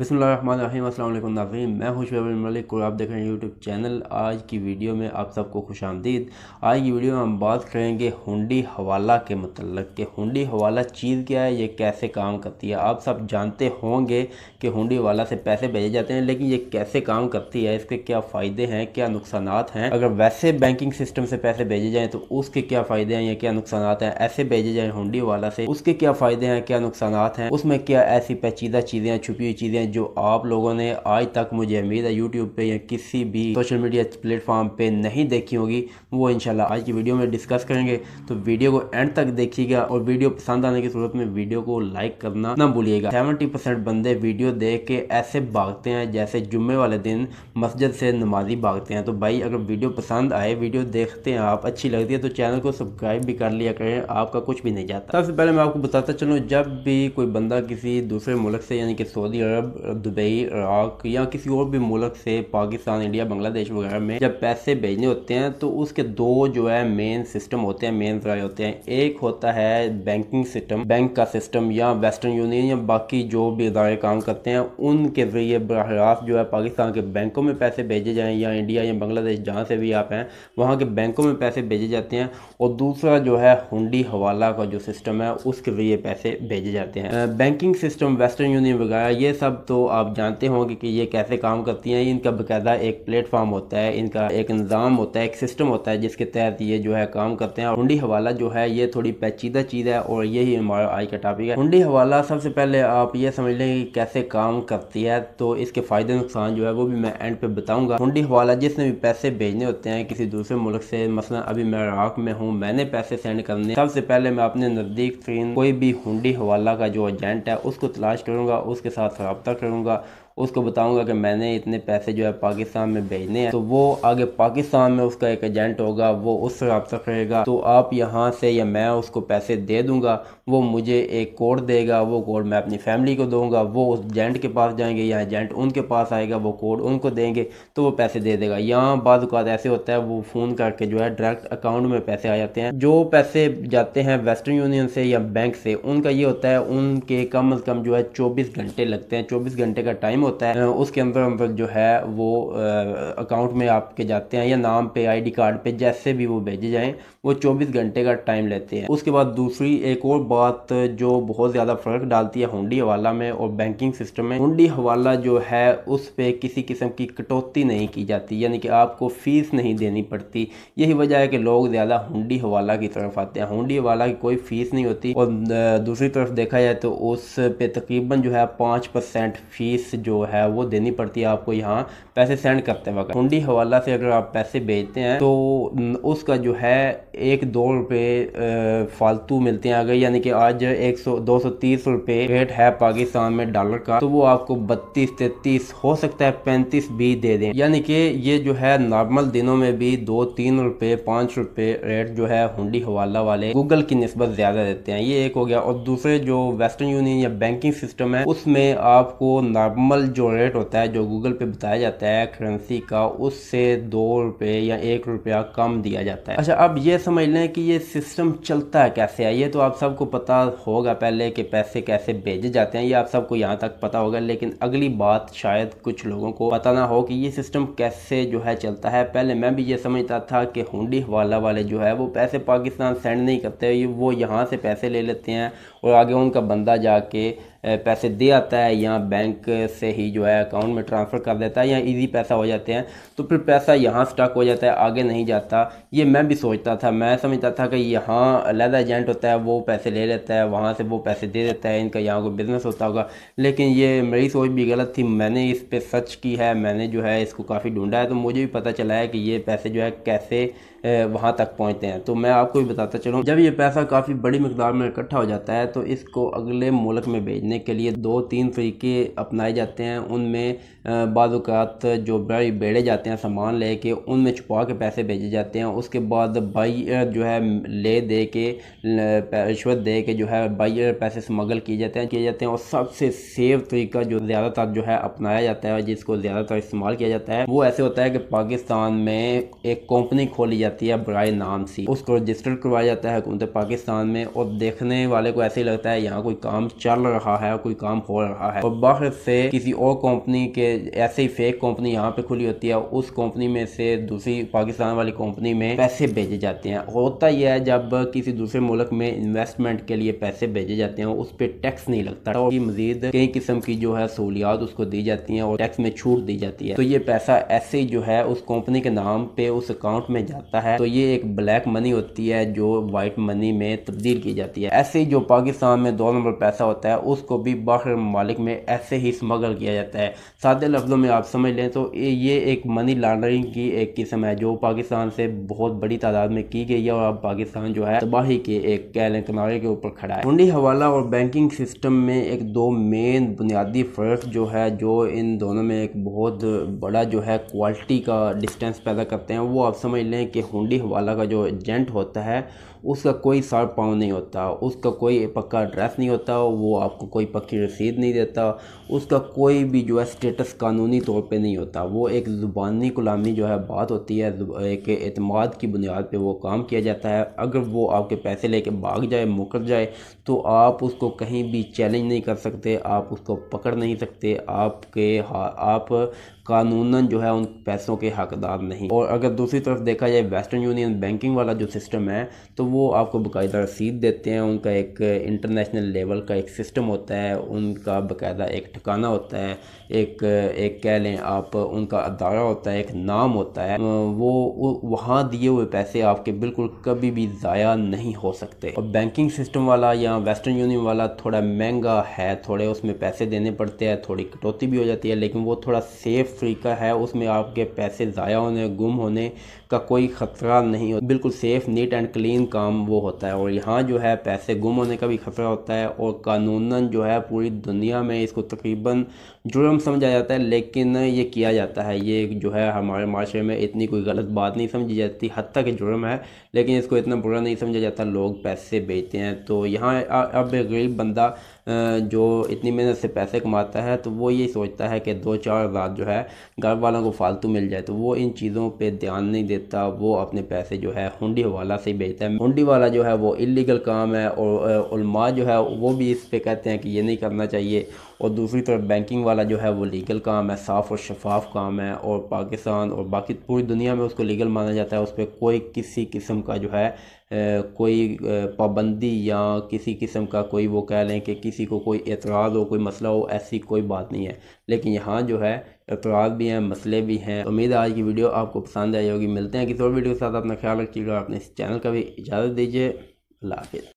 बसमीम अल्लाम नाजीन मैं खुशबल मलिक और आप देख रहे हैं यूट्यूब चैनल आज की वीडियो में आप सबको खुश आमदीद आज की वीडियो में हम बात करेंगे हुंडी हवाला के मतलब कि हुंडी हवाला चीज़ क्या है ये कैसे काम करती है आप सब जानते होंगे कि हुंडी हवाला से पैसे भेजे जाते हैं लेकिन ये कैसे काम करती है इसके क्या फ़ायदे हैं क्या नुकसान हैं अगर वैसे बैंकिंग सिस्टम से पैसे भेजे जाएँ तो उसके क्या फ़ायदे हैं या क्या नुकसान हैं ऐसे भेजे जाएँ हुंडी हवाला से उसके क्या फ़ायदे हैं क्या नुकसान हैं उसमें क्या ऐसी पेचीदा चीज़ें छुपी हुई चीज़ें हैं जो आप लोगों ने आज तक मुझे उम्मीद है यूट्यूब पे या किसी भी सोशल मीडिया प्लेटफॉर्म पे नहीं देखी होगी वो इंशाल्लाह आज की वीडियो में डिस्कस करेंगे तो वीडियो को एंड तक देखिएगा और वीडियो पसंद आने की सूरत में वीडियो को लाइक करना ना भूलिएगा सेवेंटी परसेंट बंदे वीडियो देख के ऐसे भागते हैं जैसे जुम्मे वाले दिन मस्जिद से नमाजी भागते हैं तो भाई अगर वीडियो पसंद आए वीडियो देखते हैं आप अच्छी लगती है तो चैनल को सब्सक्राइब भी कर लिया करें आपका कुछ भी नहीं जाता सबसे पहले मैं आपको बताता चलूँ जब भी कोई बंदा किसी दूसरे मुल्क से यानी कि सऊदी अरब दुबई इराक या किसी और भी मुल्क से पाकिस्तान इंडिया बांग्लादेश वगैरह में जब पैसे भेजने होते हैं तो उसके दो जो है मेन सिस्टम होते हैं मेन जराए होते हैं एक होता है बैंकिंग सिस्टम बैंक का सिस्टम या वेस्टर्न यूनियन या बाकी जो भी इदारे काम करते हैं उनके ज़रिए बरह रास्त जो है पाकिस्तान के बैंकों में पैसे भेजे जाएँ या इंडिया या बांग्लादेश जहाँ से भी आप हैं वहाँ के बैंकों में पैसे भेजे जाते हैं और दूसरा जो है हुंडी हवाला का जो सिस्टम है उसके ज़रिए पैसे भेजे जाते हैं बैंकिंग सिस्टम वेस्टर्न यूनियन वगैरह ये सब तो आप जानते होंगे कि ये कैसे काम करती हैं इनका बकायदा एक प्लेटफॉर्म होता है इनका एक निज़ाम होता है एक सिस्टम होता है जिसके तहत ये जो है काम करते हैं हुंडी हवाला जो है ये थोड़ी पेचीदा चीज़ है और यही हमारा आज का टॉपिक है हुंडी हवाला सबसे पहले आप ये समझ लें कि कैसे काम करती है तो इसके फ़ायदे नुकसान जो है वो भी मैं एंड पे बताऊंगा हुंडी हवाला जिसने भी पैसे भेजने होते हैं किसी दूसरे मुल्क से मसला अभी मैं इराक में हूँ मैंने पैसे सेंड करने सबसे पहले मैं अपने नज़दीक कोई भी हुंडी हवाला का जो एजेंट है उसको तलाश करूँगा उसके साथ रबता करूँगा उसको बताऊंगा कि मैंने इतने पैसे जो है पाकिस्तान में भेजने हैं तो वो आगे पाकिस्तान में उसका एक एजेंट होगा वो उससे रबता करेगा तो आप यहाँ से या मैं उसको पैसे दे दूँगा वो मुझे एक कोड देगा वो कोड मैं अपनी फैमिली को दूंगा वो उस जेंट के पास जाएंगे या जेंट उनके पास आएगा वो कोड उनको देंगे तो वो पैसे दे देगा यहाँ बाद ऐसे होता है वो फ़ोन करके जो है डायरेक्ट अकाउंट में पैसे आ जाते हैं जो पैसे जाते हैं वेस्टर्न यूनियन से या बैंक से उनका ये होता है उनके कम अज़ कम जो है चौबीस घंटे लगते हैं चौबीस घंटे का टाइम होता है उसके अंदर अंदर जो है वो अकाउंट में आपके जाते हैं या नाम पे आई कार्ड पर जैसे भी वो भेजे जाएँ वो चौबीस घंटे का टाइम लेते हैं उसके बाद दूसरी एक और बात जो बहुत ज़्यादा फ़र्क डालती है हुंडी हवाला में और बैंकिंग सिस्टम में हुंडी हवाला जो है उस पर किसी किस्म की कटौती नहीं की जाती यानी कि आपको फ़ीस नहीं देनी पड़ती यही वजह है कि लोग ज़्यादा हुंडी हवाला की तरफ आते हैं हुंडी हवाला की कोई फ़ीस नहीं होती और दूसरी तरफ देखा जाए तो उस पर तकरीबन जो है पाँच परसेंट फ़ीस जो है वो देनी पड़ती है आपको यहाँ पैसे सेंड करते वक्त हुंडी हवाला से अगर आप पैसे भेजते हैं तो उसका जो है एक दो रुपये फालतू मिलते हैं अगर यानी कि आज एक सौ दो सौ तीस रेट है पाकिस्तान में डॉलर का तो वो आपको बत्तीस तैतीस हो सकता है पैंतीस भी दे दें यानी कि ये जो है नॉर्मल दिनों में भी दो तीन रुपए पांच रुपए रेट जो है हुडी हवाला वाले गूगल की नस्बत ज़्यादा देते हैं ये एक हो गया और दूसरे जो वेस्टर्न यूनियन या बैंकिंग सिस्टम है उसमें आपको नॉर्मल जो रेट होता है जो गूगल पे बताया जाता है करेंसी का उससे दो रुपए या एक रुपया कम दिया जाता है अच्छा अब ये समझ लें कि ये सिस्टम चलता है कैसे है ये तो आप सबको पता होगा पहले कि पैसे कैसे भेजे जाते हैं ये आप सबको यहाँ तक पता होगा लेकिन अगली बात शायद कुछ लोगों को पता ना हो कि ये सिस्टम कैसे जो है चलता है पहले मैं भी ये समझता था कि हुडी हवाला वाले जो है वो पैसे पाकिस्तान सेंड नहीं करते वो यहाँ से पैसे ले लेते हैं और आगे उनका बंदा जाके पैसे दे आता है या बैंक से ही जो है अकाउंट में ट्रांसफ़र कर देता है या इजी पैसा हो जाते हैं तो फिर पैसा यहाँ स्टक हो जाता है आगे नहीं जाता ये मैं भी सोचता था मैं समझता था कि यहाँ अलहदा एजेंट होता है वो पैसे ले लेता है वहाँ से वो पैसे दे देता है इनका यहाँ कोई बिज़नेस होता होगा लेकिन ये मेरी सोच भी गलत थी मैंने इस पर सर्च की है मैंने जो है इसको काफ़ी ढूंढा है तो मुझे भी पता चला है कि ये पैसे जो है कैसे वहाँ तक पहुँचते हैं तो मैं आपको भी बताता चलूँ जब ये पैसा काफ़ी बड़ी मकदार में इकट्ठा हो जाता है तो इसको अगले मुल्क में भेजने देने के लिए दो तीन तरीके अपनाए जाते हैं उनमें बाज़ात जो भाई बेड़े जाते हैं सामान ले के उनमें छुपा के पैसे भेजे जाते हैं उसके बाद बाई जो है ले दे के रिश्वत दे के जो है बाई पैसे स्मगल किए जाते हैं किए जाते हैं और सबसे सेफ तरीका जो ज़्यादातर जो है अपनाया जाता है जिसको ज़्यादातर इस्तेमाल किया जाता है वो ऐसे होता है कि पाकिस्तान में एक कंपनी खोली जाती है ब्राई नाम सी उसको रजिस्टर करवाया जाता है हुकूमत पाकिस्तान में और देखने वाले को ऐसे ही लगता है यहाँ कोई काम चल रहा है है कोई काम हो रहा है और बाहर से किसी और कंपनी के ऐसे ही फेक कंपनी यहाँ पे खुली होती है उस कंपनी में से दूसरी पाकिस्तान वाली कंपनी में पैसे भेजे जाते हैं होता यह है जब किसी दूसरे मुल्क में इन्वेस्टमेंट के लिए पैसे भेजे जाते हैं उस पर टैक्स नहीं लगता और मजीद कई किस्म की जो है सहूलियात उसको दी जाती है और टैक्स में छूट दी जाती है तो ये पैसा ऐसे जो है उस कंपनी के नाम पे उस अकाउंट में जाता है तो ये एक ब्लैक मनी होती है जो व्हाइट मनी में तब्दील की जाती है ऐसे ही जो पाकिस्तान में दो नंबर पैसा होता है उस उसको भी बाहर ममालिक में ऐसे ही स्मगल किया जाता है सादे लफ्ज़ों में आप समझ लें तो ये एक मनी लॉन्ड्रिंग की एक किस्म है जो पाकिस्तान से बहुत बड़ी तादाद में की गई है और अब पाकिस्तान जो है तबाही के एक कैल किनारे के ऊपर खड़ा है हुंडी हवाला और बैंकिंग सिस्टम में एक दो मेन बुनियादी फ़र्क जो है जो इन दोनों में एक बहुत बड़ा जो है क्वालिटी का डिस्टेंस पैदा करते हैं वो आप समझ लें कि हुंडी हवाला का जो एजेंट होता है उसका कोई सर पाँव नहीं होता उसका कोई पक्का एड्रेस नहीं होता वो आपको कोई पक्की रसीद नहीं देता उसका कोई भी जो है स्टेटस कानूनी तौर पे नहीं होता वो एक ज़ुबानी गुलामी जो है बात होती है एक अतमाद की बुनियाद पे वो काम किया जाता है अगर वो आपके पैसे लेके भाग जाए मुकर जाए तो आप उसको कहीं भी चैलेंज नहीं कर सकते आप उसको पकड़ नहीं सकते आपके आप कानूनन जो है उन पैसों के हकदार नहीं और अगर दूसरी तरफ देखा जाए वेस्टर्न यूनियन बैंकिंग वाला जो सिस्टम है तो वो आपको बाकायदा रसीद देते हैं उनका एक इंटरनेशनल लेवल का एक सिस्टम होता है उनका बाकायदा एक ठिकाना होता है एक एक कह लें आप उनका अदारा होता है एक नाम होता है वो वहाँ दिए हुए पैसे आपके बिल्कुल कभी भी ज़ाया नहीं हो सकते और बैंकिंग सिस्टम वाला या वेस्टर्न यूनियन वाला थोड़ा महंगा है थोड़े उसमें पैसे देने पड़ते हैं थोड़ी कटौती भी हो जाती है लेकिन वो थोड़ा सेफ़ फ्री का है उसमें आपके पैसे ज़ाया होने गुम होने उसका कोई ख़तरा नहीं होता बिल्कुल सेफ़ नीट एंड क्लीन काम वो होता है और यहाँ जो है पैसे गुम होने का भी ख़तरा होता है और कानूनन जो है पूरी दुनिया में इसको तकरीबन जुर्म समझा जाता है लेकिन ये किया जाता है ये जो है हमारे माशरे में इतनी कोई गलत बात नहीं समझी जाती हद तक जुर्म है लेकिन इसको इतना बुरा नहीं समझा जाता लोग पैसे बेचते हैं तो यहाँ अब गरीब बंदा जो इतनी मेहनत से पैसे कमाता है तो वो ये सोचता है कि दो चार रात जो है घर वालों को फालतू मिल जाए तो वो इन चीज़ों पर ध्यान नहीं देता बेचता वो अपने पैसे जो है हुंडी वाला से ही बेचता है हुंडी वाला जो है वो इलीगल काम है और उलमा जो है वो भी इस पर कहते हैं कि ये नहीं करना चाहिए और दूसरी तरफ बैंकिंग वाला जो है वो लीगल काम है साफ़ और शफाफ काम है और पाकिस्तान और बाकी पूरी दुनिया में उसको लीगल माना जाता है उस पर कोई किसी किस्म का जो है कोई पाबंदी या किसी किस्म का कोई वो कह लें कि किसी को कोई एतराज़ हो कोई मसला हो ऐसी कोई बात नहीं है लेकिन यहाँ जो है एतराज़ भी हैं मसले भी हैं उम्मीद है आज की वीडियो आपको पसंद आई होगी मिलते हैं किसी और वीडियो के साथ अपना ख्याल रखिएगा अपने इस चैनल का भी इजाज़त दीजिए अल्लाह हाफिज़